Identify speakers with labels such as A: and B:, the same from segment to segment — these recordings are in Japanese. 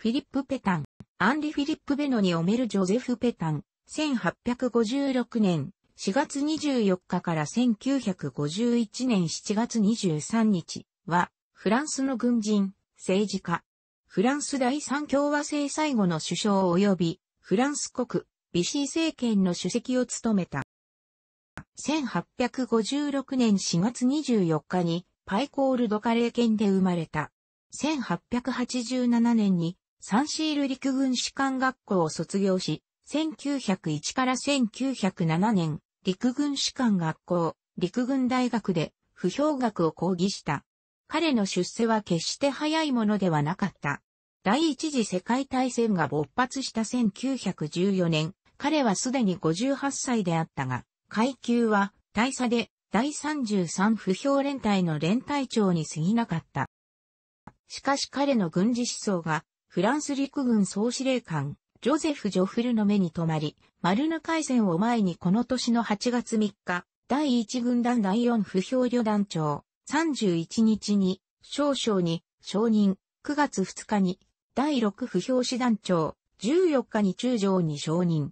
A: フィリップ・ペタン、アンリ・フィリップ・ベノにオメル・ジョゼフ・ペタン、1856年4月24日から1951年7月23日は、フランスの軍人、政治家、フランス第三共和制最後の首相及び、フランス国、ビシー政権の主席を務めた。1856年4月24日に、パイコール・ドカレー県で生まれた。1887年にサンシール陸軍士官学校を卒業し、1901から1907年、陸軍士官学校、陸軍大学で、不評学を講義した。彼の出世は決して早いものではなかった。第一次世界大戦が勃発した1914年、彼はすでに58歳であったが、階級は大佐で第33不評連隊の連隊長に過ぎなかった。しかし彼の軍事思想がフランス陸軍総司令官、ジョゼフ・ジョフルの目に留まり、マルヌ海戦を前にこの年の8月3日、第1軍団第4不評旅団長、31日に、少将に、承認、9月2日に、第6不評師団長、14日に中将に承認、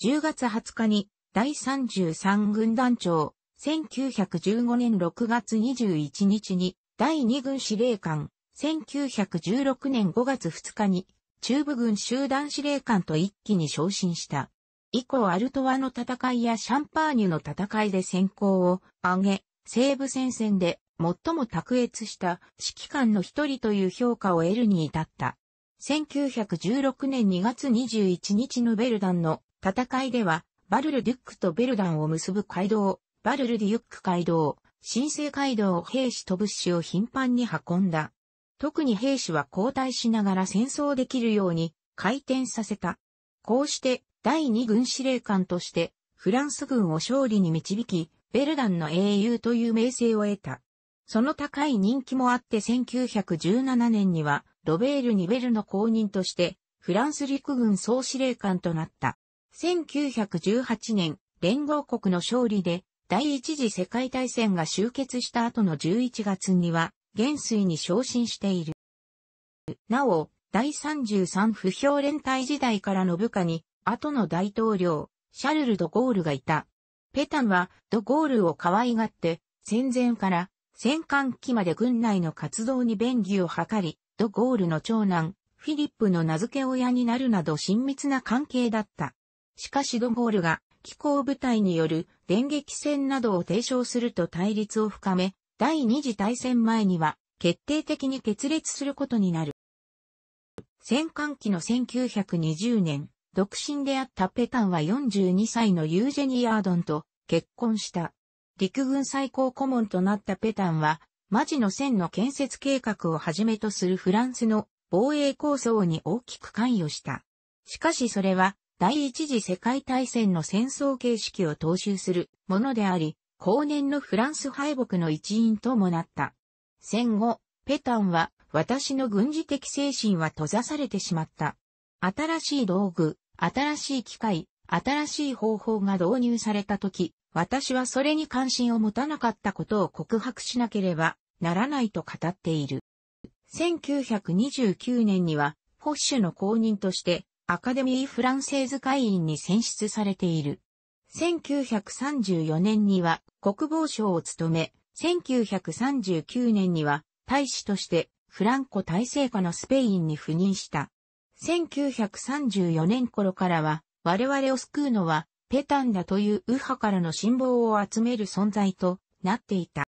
A: 10月20日に、第33軍団長、1915年6月21日に、第2軍司令官、1916年5月2日に中部軍集団司令官と一気に昇進した。以降アルトワの戦いやシャンパーニュの戦いで先行を上げ、西部戦線で最も卓越した指揮官の一人という評価を得るに至った。1916年2月21日のベルダンの戦いでは、バルル・デュックとベルダンを結ぶ街道、バルル・デュック街道、新生街道を兵士と物資を頻繁に運んだ。特に兵士は交代しながら戦争できるように回転させた。こうして第二軍司令官としてフランス軍を勝利に導き、ベルダンの英雄という名声を得た。その高い人気もあって1917年にはロベール・ニベルの後任としてフランス陸軍総司令官となった。1918年、連合国の勝利で第一次世界大戦が終結した後の11月には元帥に昇進している。なお、第33不評連隊時代からの部下に、後の大統領、シャルル・ド・ゴールがいた。ペタンは、ド・ゴールを可愛がって、戦前から、戦艦機まで軍内の活動に便宜を図り、ド・ゴールの長男、フィリップの名付け親になるなど親密な関係だった。しかしド・ゴールが、機構部隊による電撃戦などを提唱すると対立を深め、第二次大戦前には決定的に決裂することになる。戦艦期の1920年、独身であったペタンは42歳のユージェニー・アードンと結婚した。陸軍最高顧問となったペタンは、マジの線の建設計画をはじめとするフランスの防衛構想に大きく関与した。しかしそれは第一次世界大戦の戦争形式を踏襲するものであり、後年のフランス敗北の一因ともなった。戦後、ペタンは、私の軍事的精神は閉ざされてしまった。新しい道具、新しい機械、新しい方法が導入された時、私はそれに関心を持たなかったことを告白しなければならないと語っている。1929年には、フォッシュの公認として、アカデミー・フランセーズ会員に選出されている。1934年には国防省を務め、1939年には大使としてフランコ体制下のスペインに赴任した。1934年頃からは我々を救うのはペタンだという右派からの信望を集める存在となっていた。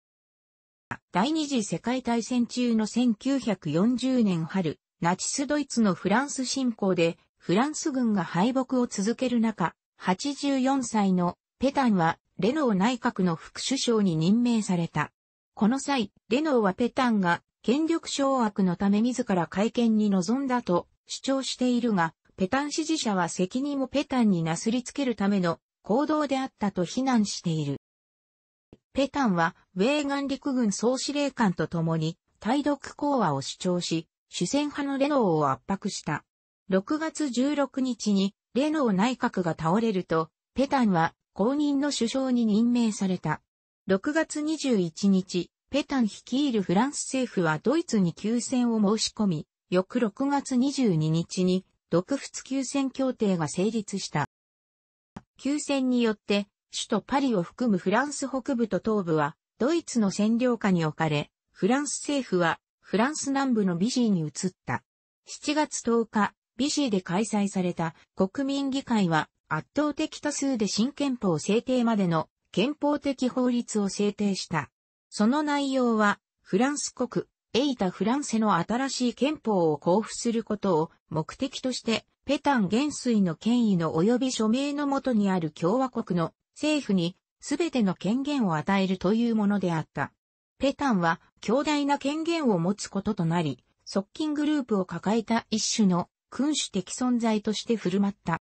A: 第二次世界大戦中の1940年春、ナチスドイツのフランス侵攻でフランス軍が敗北を続ける中、84歳のペタンはレノー内閣の副首相に任命された。この際、レノーはペタンが権力掌握のため自ら会見に臨んだと主張しているが、ペタン支持者は責任をペタンになすりつけるための行動であったと非難している。ペタンは、ウェーガン陸軍総司令官と共に、対独講和を主張し、主戦派のレノーを圧迫した。6月16日に、レノー内閣が倒れると、ペタンは公認の首相に任命された。6月21日、ペタン率いるフランス政府はドイツに休戦を申し込み、翌6月22日に、独仏休戦協定が成立した。休戦によって、首都パリを含むフランス北部と東部は、ドイツの占領下に置かれ、フランス政府は、フランス南部のビジーに移った。7月10日、ビシーで開催された国民議会は圧倒的多数で新憲法制定までの憲法的法律を制定した。その内容はフランス国、エイタ・フランセの新しい憲法を交付することを目的としてペタン元帥の権威の及び署名のもとにある共和国の政府に全ての権限を与えるというものであった。ペタンは強大な権限を持つこととなり、側近グループを抱えた一種の君主的存在として振る舞った。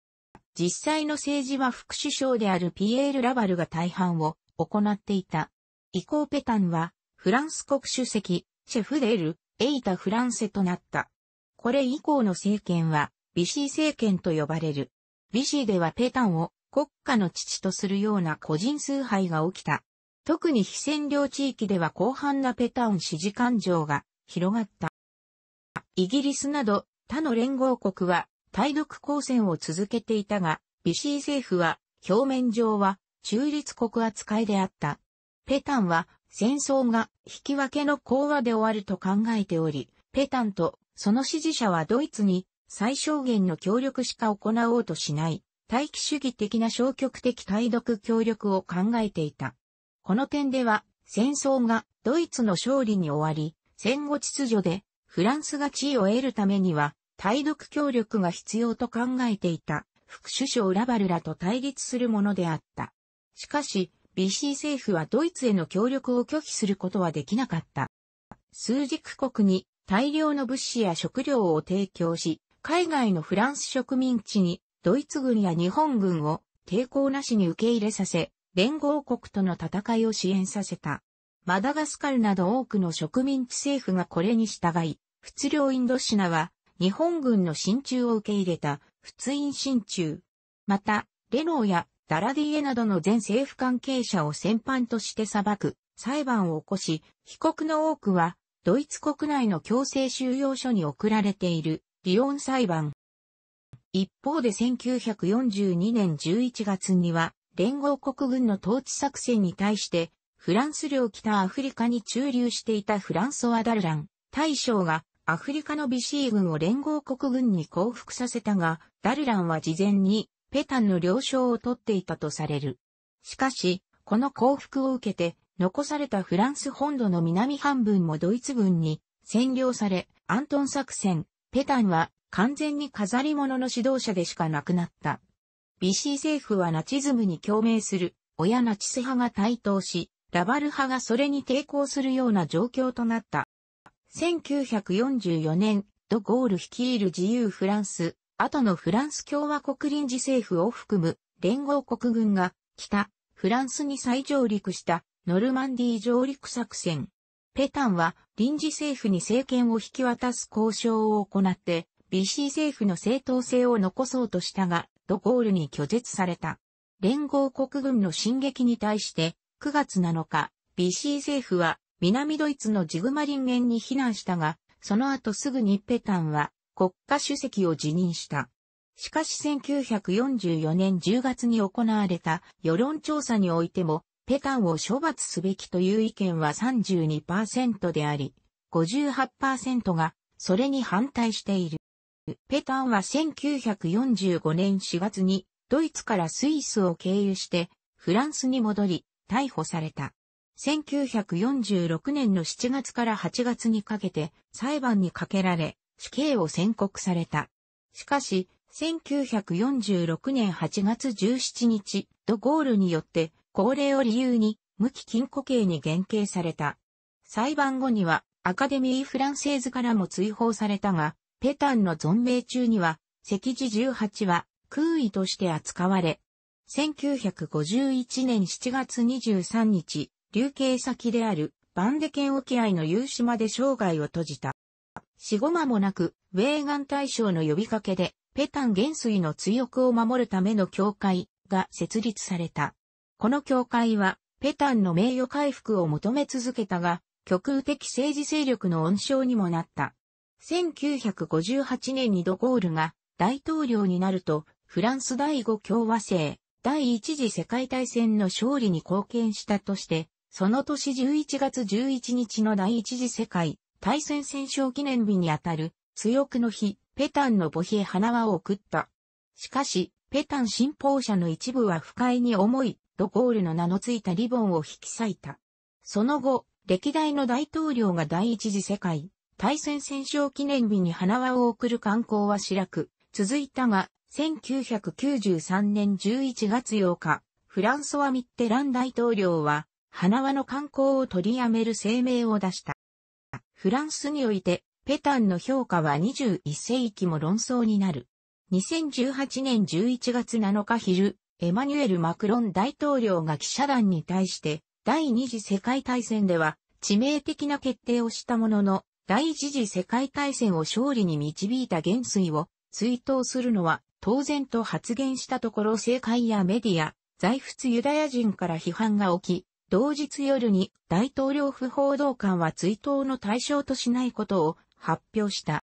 A: 実際の政治は副首相であるピエール・ラバルが大半を行っていた。以降ペタンは、フランス国主席、シェフデール、エイタ・フランセとなった。これ以降の政権は、ビシー政権と呼ばれる。ビシーではペタンを国家の父とするような個人崇拝が起きた。特に非占領地域では広範なペタン支持感情が広がった。イギリスなど他の連合国は対独抗戦を続けていたが、ビシー政府は表面上は中立国扱いであった。ペタンは戦争が引き分けの講和で終わると考えており、ペタンとその支持者はドイツに最小限の協力しか行おうとしない、待機主義的な消極的対独協力を考えていた。この点では戦争がドイツの勝利に終わり、戦後秩序でフランスが地位を得るためには対独協力が必要と考えていた副首相ラバルらと対立するものであった。しかし、BC 政府はドイツへの協力を拒否することはできなかった。数軸国に大量の物資や食料を提供し、海外のフランス植民地にドイツ軍や日本軍を抵抗なしに受け入れさせ、連合国との戦いを支援させた。マダガスカルなど多くの植民地政府がこれに従い、仏領インドシナは日本軍の進駐を受け入れた仏印進駐。また、レノーやダラディエなどの全政府関係者を戦犯として裁く裁判を起こし、被告の多くはドイツ国内の強制収容所に送られているリオン裁判。一方で1942年11月には連合国軍の統治作戦に対してフランス領北アフリカに駐留していたフランソワ・ダルラン大将がアフリカのビシー軍を連合国軍に降伏させたが、ダルランは事前にペタンの了承を取っていたとされる。しかし、この降伏を受けて、残されたフランス本土の南半分もドイツ軍に占領され、アントン作戦、ペタンは完全に飾り物の指導者でしかなくなった。ビシー政府はナチズムに共鳴する、親ナチス派が台頭し、ラバル派がそれに抵抗するような状況となった。1944年、ド・ゴール率いる自由フランス、後のフランス共和国臨時政府を含む連合国軍が北、フランスに再上陸したノルマンディー上陸作戦。ペタンは臨時政府に政権を引き渡す交渉を行って、BC 政府の正当性を残そうとしたが、ド・ゴールに拒絶された。連合国軍の進撃に対して、9月7日、BC 政府は南ドイツのジグマリンゲンに避難したが、その後すぐにペタンは国家主席を辞任した。しかし1944年10月に行われた世論調査においても、ペタンを処罰すべきという意見は32%であり、58%がそれに反対している。ペタンは1945年4月にドイツからスイスを経由してフランスに戻り逮捕された。1946年の7月から8月にかけて裁判にかけられ、死刑を宣告された。しかし、1946年8月17日、ドゴールによって、高齢を理由に、無期禁錮刑に減刑された。裁判後には、アカデミー・フランセーズからも追放されたが、ペタンの存命中には、赤字18は空位として扱われ、1951年7月23日、流刑先であるバンデ県沖合の夕島で生涯を閉じた。死後間もなく、ウェーガン大将の呼びかけで、ペタン元帥の追憶を守るための教会が設立された。この教会は、ペタンの名誉回復を求め続けたが、極右的政治勢力の温床にもなった。1958年にドゴールが大統領になると、フランス第5共和制、第一次世界大戦の勝利に貢献したとして、その年11月11日の第一次世界大戦戦勝記念日にあたる、強くの日、ペタンの母へ花輪を送った。しかし、ペタン信奉者の一部は不快に思い、ドゴールの名のついたリボンを引き裂いた。その後、歴代の大統領が第一次世界大戦戦勝記念日に花輪を送る観光は白く、続いたが、1993年11月8日、フランソワ・ミッテラン大統領は、花輪の観光を取りやめる声明を出した。フランスにおいて、ペタンの評価は21世紀も論争になる。2018年11月7日昼、エマニュエル・マクロン大統領が記者団に対して、第二次世界大戦では致命的な決定をしたものの、第一次世界大戦を勝利に導いた元帥を追悼するのは当然と発言したところ政界やメディア、在仏ユダヤ人から批判が起き、同日夜に大統領府報道官は追悼の対象としないことを発表した。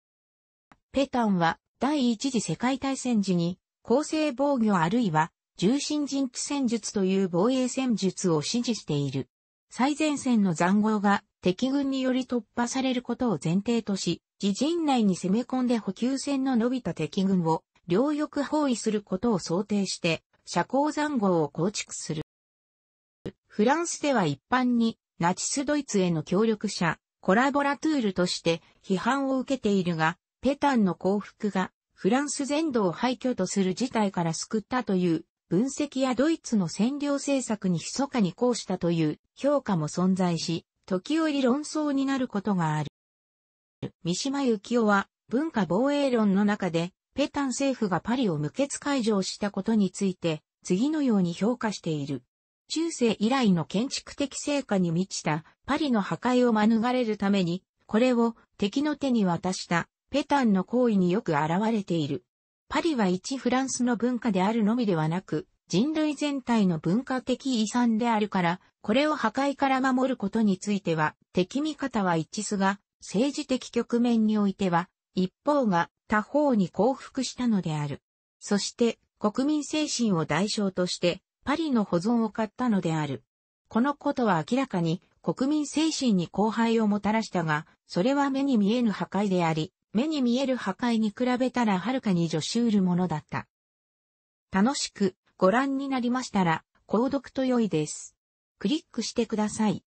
A: ペタンは第一次世界大戦時に構成防御あるいは重心陣地戦術という防衛戦術を支持している。最前線の残壕が敵軍により突破されることを前提とし、自陣内に攻め込んで補給線の伸びた敵軍を両翼包囲することを想定して、社交残壕を構築する。フランスでは一般にナチスドイツへの協力者、コラボラトゥールとして批判を受けているが、ペタンの降伏がフランス全土を廃墟とする事態から救ったという分析やドイツの占領政策に密かに抗したという評価も存在し、時折論争になることがある。三島由紀夫は文化防衛論の中で、ペタン政府がパリを無血解除したことについて、次のように評価している。中世以来の建築的成果に満ちたパリの破壊を免れるために、これを敵の手に渡したペタンの行為によく現れている。パリは一フランスの文化であるのみではなく、人類全体の文化的遺産であるから、これを破壊から守ることについては、敵味方は一致すが、政治的局面においては、一方が他方に降伏したのである。そして、国民精神を代償として、パリの保存を買ったのである。このことは明らかに国民精神に荒廃をもたらしたが、それは目に見えぬ破壊であり、目に見える破壊に比べたらはるかに助手うるものだった。楽しくご覧になりましたら、購読と良いです。クリックしてください。